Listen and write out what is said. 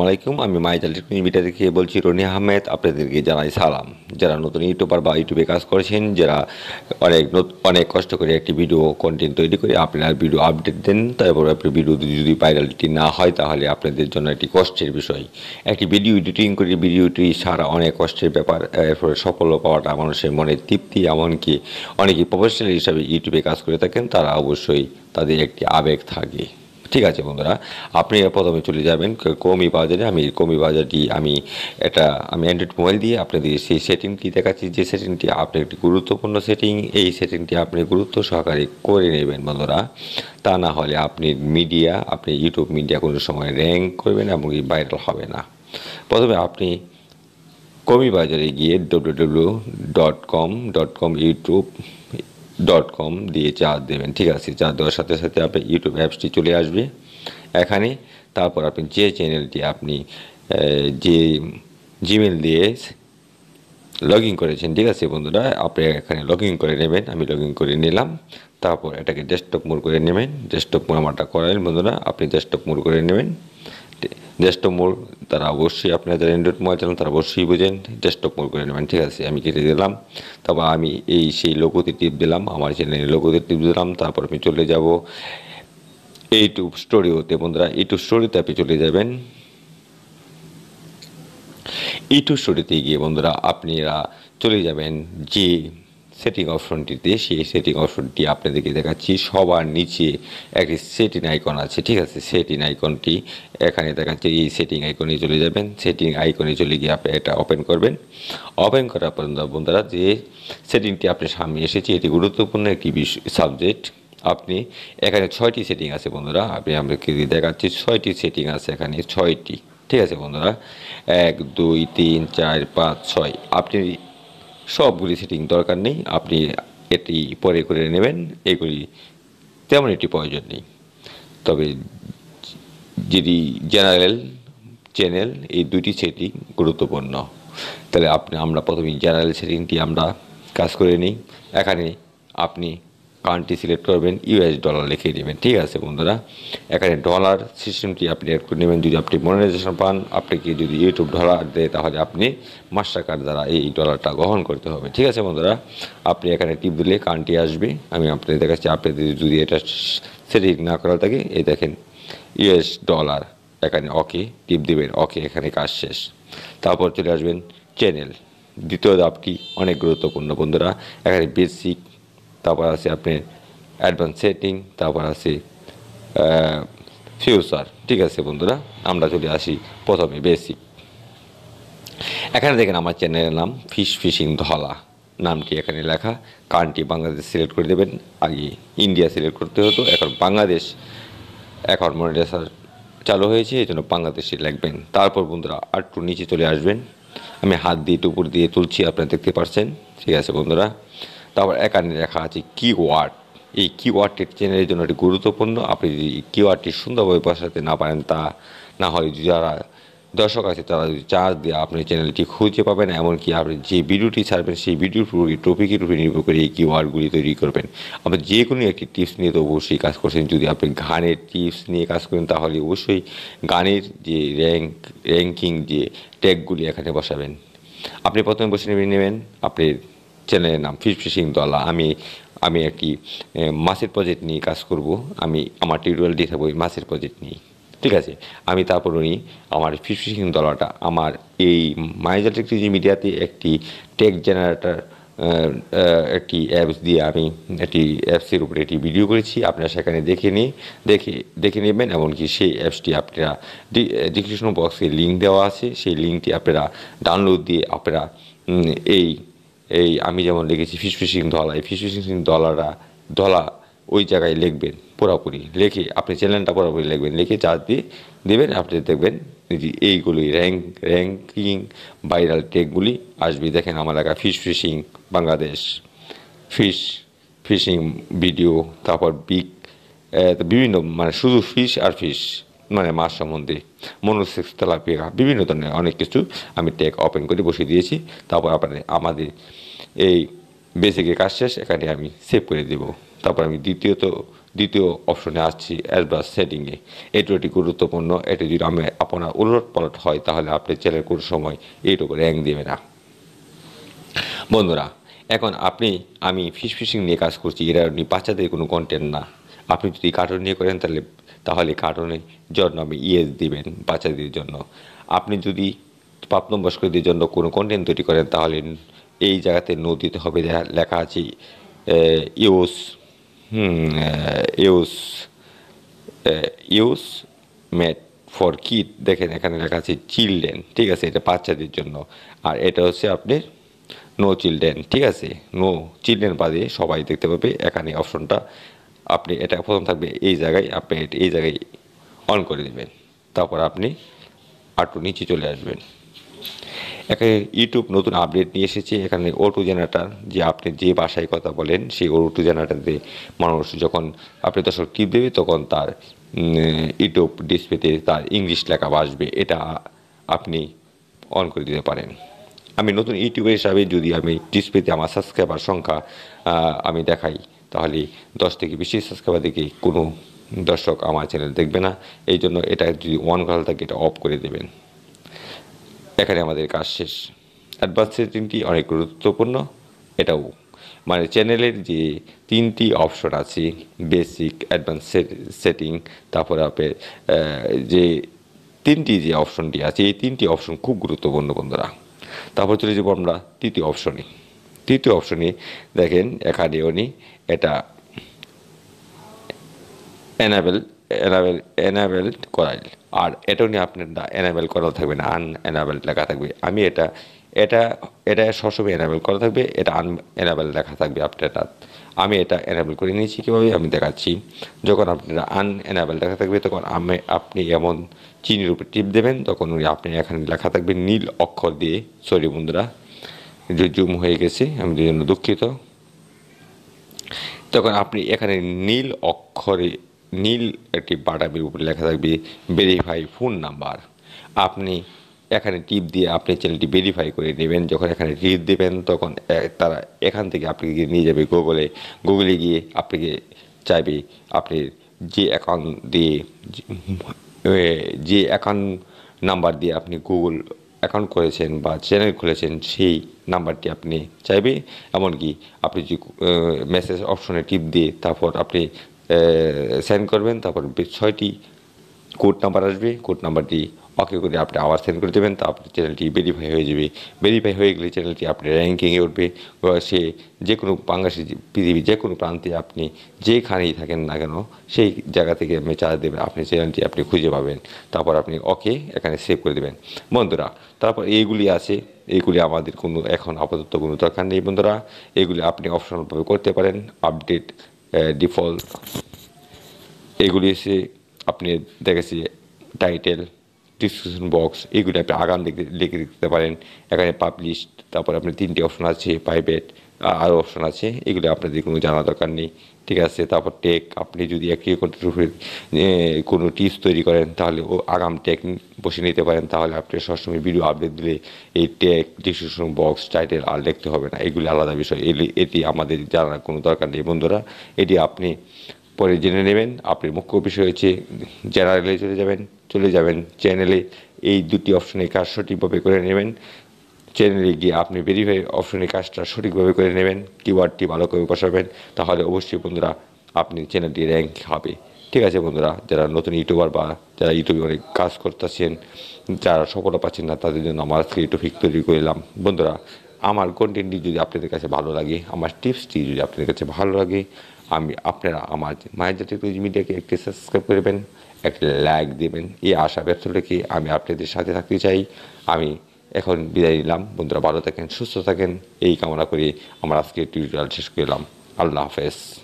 আলাইকুম আমি মাইজাল electronic media বলছি রনি আহমেদ আপনাদেরকে জানাই সালাম যারা নতুন ইউটিউবার বা ইউটিউবে কাজ করেছেন যারা অনেক অনেক কষ্ট করে একটি ভিডিও কন্টেন্ট তৈরি করে আপনারা ভিডিও আপডেট দেন তারপর আপনি ভিডিও যদি ভাইরালিটি না হয় তাহলে আপনাদের জন্য একটি কষ্টের বিষয় একটি ভিডিও এডিটিং করে ভিডিওটি সারা অনেক কষ্টের ব্যাপার এরপরে সফল পাওয়াটা মানুষের মনে তৃপ্তি এমনকি অনেকে প্রফেশনাল হিসাবে ইউটিউবে কাজ করে থাকেন তারা অবশ্যই তাদের একটি আবেগ থাকে ঠিক আছে বন্ধুরা আপনি প্রথমে চলে যাবেন কমি বাজারে আমি কমি বাজারটি আমি এটা আমি অ্যান্ড্রয়েড মোবাইল দিয়ে আপনাদের সেই সেটিংটি দেখাচ্ছি যে সেটিংটি আপনি একটি গুরুত্বপূর্ণ সেটিং এই সেটিংটি আপনি গুরুত্ব সহকারে করে নেবেন বন্ধুরা তা না হলে আপনি মিডিয়া আপনি ইউটিউব মিডিয়া কোনো সময় র্যাঙ্ক করবেন এবং ভাইরাল হবে না প্রথমে আপনি কমি বাজারে গিয়ে W dot com dot com YouTube dot com দিয়ে চার দেবেন ঠিক আছে চার দেওয়ার সাথে সাথে আপনি ইউটিউব অ্যাপসটি চলে আসবে এখানে তারপর আপনি যে চ্যানেলটি আপনি যে জিমেল দিয়ে লগ ইন করেছেন ঠিক আছে বন্ধুরা আপনি এখানে লগ ইন করে নেবেন আমি লগ ইন করে নিলাম তারপর এটাকে ডেস্কটপ মোড় করে নেবেন ডেস্কটপ মোড় আমারটা করেন বন্ধুরা আপনি ডেস্কটপ মোড় করে নেবেন ডেস্কটপ মোড তারা অবশ্যই আপনাদের যারা অ্যান্ড্রয়েড মোবাইল চালান তারা অবশ্যই বোঝেন ডেস্কটপ মোড করে নেবেন ঠিক আছে আমি কেটে দিলাম তারপর আমি এই সেই লোকোতে টিপ দিলাম আমার চ্যানেলের লোকোতে টিপ দিলাম তারপর আমি চলে যাব ইউটিউব স্টোরিওতে বন্ধুরা ইউটিউব স্টোরিতে আপনি চলে যাবেন ইউটিউব স্টোরিতে গিয়ে বন্ধুরা আপনারা চলে যাবেন যে সেটিং অপশনটিতে সেই সেটিং অপশনটি আপনাদেরকে দেখাচ্ছি সবার নিচে একটি সেটিং আইকন আছে ঠিক আছে সেটিং আইকনটি এখানে দেখাচ্ছি এই সেটিং আইকনে চলে যাবেন সেটিং আইকনে চলে গিয়ে আপনি এটা ওপেন করবেন ওপেন করার পর্যন্ত বন্ধুরা যে সেটিংটি আপনার সামনে এসেছে এটি গুরুত্বপূর্ণ একটি সাবজেক্ট আপনি এখানে ছয়টি সেটিং আছে বন্ধুরা আপনি আমাকে দেখাচ্ছি ছয়টি সেটিং আছে এখানে ছয়টি ঠিক আছে বন্ধুরা এক দুই তিন চার পাঁচ ছয় আপনি সবগুলি সেটিং দরকার নেই আপনি এটি পরে করে নেবেন এগুলি তেমন একটি প্রয়োজন নেই তবে যদি জেনারেল চ্যানেল এই দুটি সেটিং গুরুত্বপূর্ণ তাহলে আপনি আমরা প্রথমে জেনারেল সেটিংটি আমরা কাজ করে নিই এখানে আপনি কান্ট্রি সিলেক্ট করবেন ইউএস ডলার লিখে দেবেন ঠিক আছে বন্ধুরা এখানে ডলার সিস্টেমটি আপনি অ্যাড করে নেবেন যদি আপনি মনিটাইজেশন পান আপনাকে যদি ইউটিউব ডলার দেয় তাহলে আপনি মাস্টার কার্ড দ্বারা এই ডলারটা গ্রহণ করতে হবে ঠিক আছে বন্ধুরা আপনি এখানে টিপ দিলে কান্ট্রি আসবে আমি আপনাদের দেখাচ্ছি আপনি যদি এটা সেটিং না করা থাকে এই দেখেন ইউএস ডলার এখানে ওকে টিপ দেবেন ওকে এখানে কাজ শেষ তারপর চলে আসবেন চ্যানেল দ্বিতীয় ধাপটি অনেক গুরুত্বপূর্ণ বন্ধুরা এখানে বেসিক তারপর আছে আপনি অ্যাডভান্স সেটিং তারপর আছে ফিউচার ঠিক আছে বন্ধুরা আমরা চলে আসি প্রথমে বেসিক এখানে দেখেন আমার চ্যানেলের নাম ফিশ ফিশিং ধলা নামটি এখানে লেখা কান্টি বাংলাদেশ সিলেক্ট করে দেবেন আগে ইন্ডিয়া সিলেক্ট করতে হতো এখন বাংলাদেশ এখন মনিটার চালু হয়েছে এই জন্য বাংলাদেশে লিখবেন তারপর বন্ধুরা আর একটু নিচে চলে আসবেন আমি হাত দিয়ে টুপুর দিয়ে তুলছি আপনারা দেখতে পাচ্ছেন ঠিক আছে বন্ধুরা তারপর একানে লেখা আছে কিওয়ার্ড এই কিওয়ার্ডটি চ্যানেলের জন্য এটি গুরুত্বপূর্ণ আপনি যদি কিওয়ার্ডটি সুন্দরভাবে বসাতে না পারেন তা না হয় যারা দর্শক আছে তারা যদি চার্জ দিয়ে আপনি চ্যানেলটি খুঁজে পাবেন এমনকি আপনি যে ভিডিওটি ছাড়বেন সেই ভিডিওর পুরোটি টপিকের উপরে নির্ভর করে এই কিওয়ার্ডগুলি তৈরি করবেন আপনি যে কোনো একটি টিপস নিয়ে তো অবশ্যই কাজ করছেন যদি আপনি গানের টিপস নিয়ে কাজ করেন তাহলে অবশ্যই গানের যে র্যাঙ্ক র্যাঙ্কিং যে ট্যাগগুলি এখানে বসাবেন আপনি প্রথমে বসে নেবেন আপনি চ্যানেলের নাম ফিশ ফিশিং দলা আমি আমি একটি মাছের প্রজেক্ট নিয়ে কাজ করব আমি আমার টিউটোরিয়াল দিয়ে থাকবো মাছের প্রজেক্ট নিয়ে ঠিক আছে আমি তারপর উনি আমার ফিশ ফিশিং দলাটা আমার এই মাইজার টেকনোলজি মিডিয়াতে একটি টেক জেনারেটার একটি অ্যাপস দিয়ে আমি একটি অ্যাপসের উপরে একটি ভিডিও করেছি আপনারা সেখানে দেখে নিয়ে দেখে দেখে নেবেন এমনকি সেই অ্যাপসটি আপনারা ডিসক্রিপশন বক্সে লিঙ্ক দেওয়া আছে সেই লিঙ্কটি আপনারা ডাউনলোড দিয়ে আপনারা এই এই আমি যেমন লিখেছি ফিশিং ধলা এই ফিশফিশিং ধলাটা ধলা ওই জায়গায় লিখবেন পুরোপুরি লিখে আপনি চ্যানেলটা পুরোপুরি লিখবেন লিখে চার্জ দিয়ে দেবেন আপনি দেখবেন এইগুলি র্যাঙ্ক র্যাঙ্কিং ভাইরাল টেকগুলি আসবে দেখেন আমার এলাকা fish fishing Bangladesh fish fishing video তারপর বিগ বিভিন্ন মানে শুধু ফিশ আর ফিশ মানে মাছ সম্বন্ধে মনোসিক্স তেলাপিয়া বিভিন্ন ধরনের অনেক কিছু আমি ট্যাগ ওপেন করে বসিয়ে দিয়েছি তারপর আপনার আমাদের এই বেসিকের কাজ শেষ এখানে আমি সেভ করে দেব তারপর আমি দ্বিতীয়ত দ্বিতীয় অপশনে আসছি অ্যাডভান্স সেটিংয়ে এটি একটি গুরুত্বপূর্ণ এটি যদি আমি আপনার উলট পালট হয় তাহলে আপনি চ্যানেল কোনো সময় এইটুকু র্যাঙ্ক দেবে না বন্ধুরা এখন আপনি আমি ফিশ ফিশিং নিয়ে কাজ করছি এটা বাচ্চাদের কোনো কন্টেন্ট না আপনি যদি কার্টুন নিয়ে করেন তাহলে তাহলে কারণে জন্য আমি ইয়েস দিবেন বাচ্চাদের জন্য আপনি যদি প্রাপ্তবয়স্কদের জন্য কোনো কন্টেন্ট তৈরি করেন তাহলে এই জায়গাতে নো দিতে হবে লেখা আছে use use use mat for kit দেখেন এখানে লেখা আছে চিলড্রেন ঠিক আছে এটা বাচ্চাদের জন্য আর এটা হচ্ছে আপনার নো চিলড্রেন ঠিক আছে নো চিলড্রেন বাদে সবাই দেখতে পাবে এখানে অপশনটা আপনি এটা প্রথম থাকবে এই জায়গায় আপনি এই জায়গায় অন করে দেবেন তারপর আপনি আটু নিচে চলে আসবেন এখানে ইউটিউব নতুন আপডেট নিয়ে এসেছে এখানে ওটু জেনারেটার যে আপনি যে ভাষায় কথা বলেন সেই ওটু জেনারেটারতে মানুষ যখন আপনি দর্শক টিপ দেবে তখন তার ইউটিউব ডিসপ্লেতে তার ইংলিশ লেখা আসবে এটা আপনি অন করে দিতে পারেন আমি নতুন ইউটিউবের হিসাবে যদি আমি ডিসপ্লেতে আমার সাবস্ক্রাইবার সংখ্যা আমি দেখাই তাহলে দশ থেকে বিশটি সাবস্ক্রাইবার দেখে কোনো দর্শক আমার চ্যানেল দেখবে না এই জন্য এটা যদি অন করা থাকে এটা অফ করে দেবেন এখানে আমাদের কাজ শেষ অ্যাডভান্স সেটিংটি অনেক গুরুত্বপূর্ণ এটাও মানে চ্যানেলের যে তিনটি অপশন আছে বেসিক অ্যাডভান্স সেটিং তারপর আপনার যে তিনটি যে অপশনটি আছে এই তিনটি অপশন খুব গুরুত্বপূর্ণ বন্ধুরা তারপর চলে যাবো আমরা তৃতীয় অপশনে তৃতীয় অপশনে দেখেন এখানে উনি এটা এনাবেল এনাবেল এনাবেল করাইল আর এটা উনি আপনার না এনাবেল করা থাকবে না আন এনাবেল লেখা থাকবে আমি এটা এটা এটা সবসময় এনাবেল করা থাকবে এটা আন এনাবেল লেখা থাকবে আপনার আমি এটা এনাবেল করে নিয়েছি কীভাবে আমি দেখাচ্ছি যখন আপনারা আন এনাবেল লেখা থাকবে তখন আমি আপনি এমন চিনির উপর টিপ দেবেন তখন উনি আপনি এখানে লেখা থাকবে নীল অক্ষর দিয়ে সরি বন্ধুরা যে জুম হয়ে গেছে আমি জন্য দুঃখিত তখন আপনি এখানে নীল অক্ষরে নীল একটি বাটামের উপরে লেখা থাকবে ভেরিফাই ফোন নাম্বার আপনি এখানে টিপ দিয়ে আপনি চ্যানেলটি ভেরিফাই করে নেবেন যখন এখানে টিপ দেবেন তখন তারা এখান থেকে আপনাকে নিয়ে যাবে গুগলে গুগলে গিয়ে আপনাকে চাইবে আপনি যে অ্যাকাউন্ট দিয়ে যে অ্যাকাউন্ট নাম্বার দিয়ে আপনি গুগল অ্যাকাউন্ট করেছেন বা চ্যানেল খুলেছেন সেই নাম্বারটি আপনি চাইবে এমনকি আপনি যে মেসেজ অপশনে টিপ দিয়ে তারপর আপনি সেন্ড করবেন তারপর ছয়টি কোড নাম্বার আসবে কোড নাম্বারটি ওকে করে আপনি আবার সেন্ড করে দেবেন তো আপনার চ্যানেলটি ভেরিফাই হয়ে যাবে ভেরিফাই হয়ে গেলে চ্যানেলটি আপনি র্যাঙ্কিংয়ে উঠবে সে যে কোনো বাংলাদেশের পৃথিবীর যে কোনো প্রান্তে আপনি যেখানেই থাকেন না কেন সেই জায়গা থেকে আপনি চার্জ দেবেন আপনি চ্যানেলটি আপনি খুঁজে পাবেন তারপর আপনি ওকে এখানে সেভ করে দেবেন বন্ধুরা তারপর এইগুলি আছে এইগুলি আমাদের কোনো এখন আপাতত কোনো দরকার নেই বন্ধুরা এগুলি আপনি অপশনালভাবে করতে পারেন আপডেট ডিফল্ট এগুলি এসে আপনি দেখেছি টাইটেল ডিসক্রিপশন বক্স এগুলি আপনি আগাম লিখে দিতে পারেন এখানে পাবলিশ তারপর আপনার তিনটি অপশন আছে প্রাইভেট আরও অপশন আছে এগুলো আপনাদের কোনো জানা দরকার নেই ঠিক আছে তারপর টেক আপনি যদি একটি কোনো টিপস তৈরি করেন তাহলে ও আগাম টেক বসে নিতে পারেন তাহলে আপনি সবসময় ভিডিও আপডেট দিলে এই টেক ডিসক্রিপশন বক্স টাইটেল আর দেখতে হবে না এগুলি আলাদা বিষয় এটি আমাদের জানার কোনো দরকার নেই বন্ধুরা এটি আপনি পরে জেনে নেবেন আপনি মুখ্য বিষয় হয়েছে জেনারেলে চলে যাবেন চলে যাবেন চ্যানেলে এই দুটি অপশনে কাজ সঠিকভাবে করে নেবেন চ্যানেলে গিয়ে আপনি ভেরিফাই অপশনে কাজটা সঠিকভাবে করে নেবেন কিওয়ার্ডটি ভালো করে বসাবেন তাহলে অবশ্যই বন্ধুরা আপনি চ্যানেলটি র্যাঙ্ক হবে ঠিক আছে বন্ধুরা যারা নতুন ইউটিউবার বা যারা ইউটিউবে অনেক কাজ করতেছেন যারা সফলও পাচ্ছেন না তাদের জন্য আমার আজকে ফিক তৈরি করলাম বন্ধুরা আমার কন্টেন্টটি যদি আপনাদের কাছে ভালো লাগে আমার টিপসটি যদি আপনাদের কাছে ভালো লাগে আমি আপনারা আমার মায়ের জাতীয় মিডিয়াকে একটি সাবস্ক্রাইব করবেন একটি লাইক দেবেন এই আশা ব্যর্থ রেখে আমি আপনাদের সাথে থাকতে চাই আমি এখন বিদায় নিলাম বন্ধুরা ভালো থাকেন সুস্থ থাকেন এই কামনা করে আমার আজকে টিউটোরিয়াল শেষ করলাম আল্লাহ হাফেজ